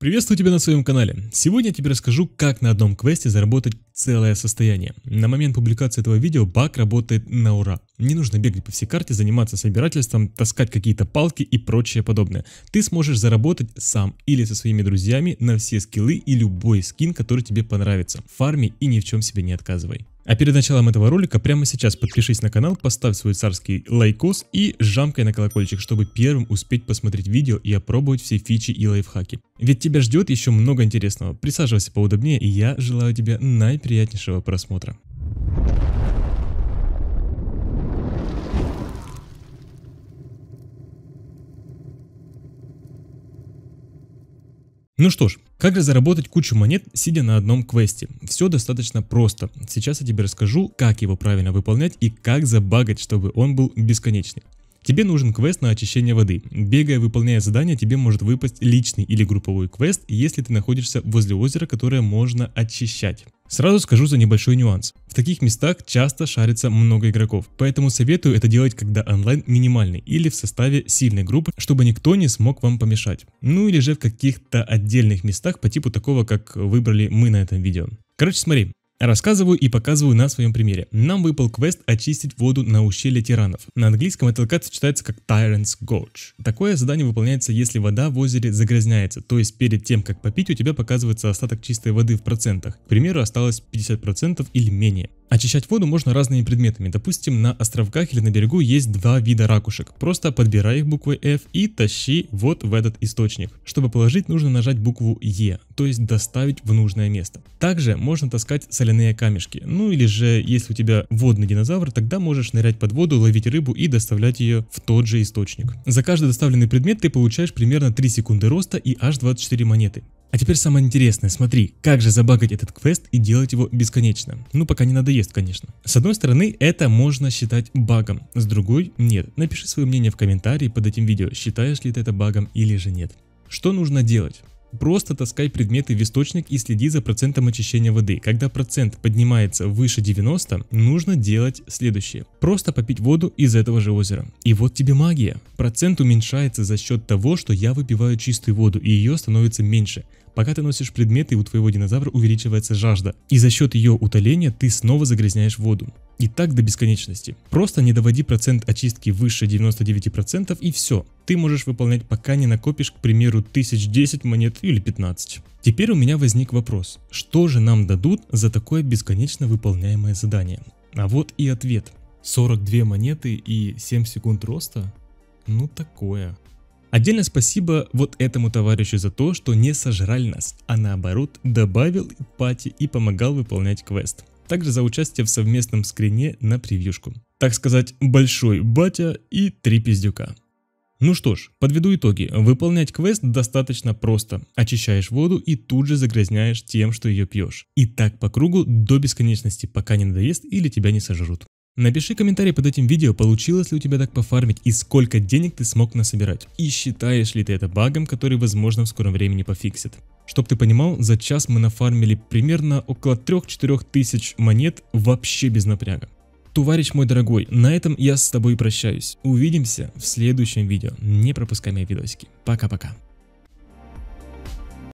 Приветствую тебя на своем канале. Сегодня я тебе расскажу, как на одном квесте заработать целое состояние. На момент публикации этого видео баг работает на ура. Не нужно бегать по всей карте, заниматься собирательством, таскать какие-то палки и прочее подобное. Ты сможешь заработать сам или со своими друзьями на все скиллы и любой скин, который тебе понравится. Фарми и ни в чем себе не отказывай. А перед началом этого ролика прямо сейчас подпишись на канал, поставь свой царский лайкос и жамкой на колокольчик, чтобы первым успеть посмотреть видео и опробовать все фичи и лайфхаки. Ведь тебя ждет еще много интересного. Присаживайся поудобнее и я желаю тебе наиприятнейшего просмотра. Ну что ж, как же заработать кучу монет, сидя на одном квесте? Все достаточно просто. Сейчас я тебе расскажу, как его правильно выполнять и как забагать, чтобы он был бесконечный. Тебе нужен квест на очищение воды. Бегая, выполняя задание, тебе может выпасть личный или групповой квест, если ты находишься возле озера, которое можно очищать. Сразу скажу за небольшой нюанс. В таких местах часто шарится много игроков, поэтому советую это делать, когда онлайн минимальный или в составе сильной группы, чтобы никто не смог вам помешать. Ну или же в каких-то отдельных местах по типу такого, как выбрали мы на этом видео. Короче, смотри, Рассказываю и показываю на своем примере. Нам выпал квест очистить воду на ущелье тиранов. На английском эта локация читается как Tyrant's Gorge. Такое задание выполняется, если вода в озере загрязняется, то есть перед тем, как попить, у тебя показывается остаток чистой воды в процентах. К примеру, осталось 50% или менее. Очищать воду можно разными предметами. Допустим, на островках или на берегу есть два вида ракушек. Просто подбирай их буквой F и тащи вот в этот источник. Чтобы положить, нужно нажать букву E то есть доставить в нужное место. Также можно таскать соляные камешки, ну или же если у тебя водный динозавр, тогда можешь нырять под воду, ловить рыбу и доставлять ее в тот же источник. За каждый доставленный предмет ты получаешь примерно 3 секунды роста и аж 24 монеты. А теперь самое интересное, смотри, как же забагать этот квест и делать его бесконечным, Ну, пока не надоест, конечно. С одной стороны, это можно считать багом, с другой – нет. Напиши свое мнение в комментарии под этим видео, считаешь ли ты это багом или же нет. Что нужно делать? Просто таскай предметы в источник и следи за процентом очищения воды. Когда процент поднимается выше 90, нужно делать следующее. Просто попить воду из этого же озера. И вот тебе магия. Процент уменьшается за счет того, что я выпиваю чистую воду, и ее становится меньше. Пока ты носишь предметы, у твоего динозавра увеличивается жажда, и за счет ее утоления ты снова загрязняешь воду. И так до бесконечности. Просто не доводи процент очистки выше 99% и все. Ты можешь выполнять пока не накопишь, к примеру, 1010 монет или 15. Теперь у меня возник вопрос, что же нам дадут за такое бесконечно выполняемое задание? А вот и ответ. 42 монеты и 7 секунд роста? Ну такое. Отдельное спасибо вот этому товарищу за то, что не сожрал нас, а наоборот добавил пати и помогал выполнять квест также за участие в совместном скрине на превьюшку. Так сказать, большой батя и три пиздюка. Ну что ж, подведу итоги. Выполнять квест достаточно просто. Очищаешь воду и тут же загрязняешь тем, что ее пьешь. И так по кругу до бесконечности, пока не надоест или тебя не сожрут. Напиши комментарий под этим видео, получилось ли у тебя так пофармить и сколько денег ты смог насобирать. И считаешь ли ты это багом, который возможно в скором времени пофиксит. Чтоб ты понимал, за час мы нафармили примерно около 3-4 тысяч монет вообще без напряга. Товарищ мой дорогой, на этом я с тобой прощаюсь. Увидимся в следующем видео. Не пропускай мои видосики. Пока-пока.